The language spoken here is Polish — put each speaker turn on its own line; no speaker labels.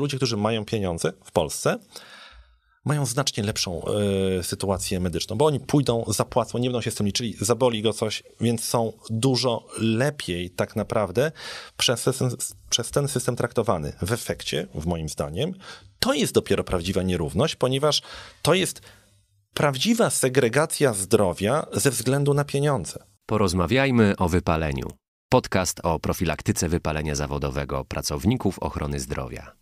ludzie, którzy mają pieniądze w Polsce, mają znacznie lepszą y, sytuację medyczną, bo oni pójdą, zapłacą, nie będą się z tym liczyli, zaboli go coś, więc są dużo lepiej tak naprawdę przez, przez ten system traktowany. W efekcie, w moim zdaniem, to jest dopiero prawdziwa nierówność, ponieważ to jest prawdziwa segregacja zdrowia
ze względu na pieniądze. Porozmawiajmy o wypaleniu. Podcast o profilaktyce wypalenia zawodowego pracowników ochrony zdrowia.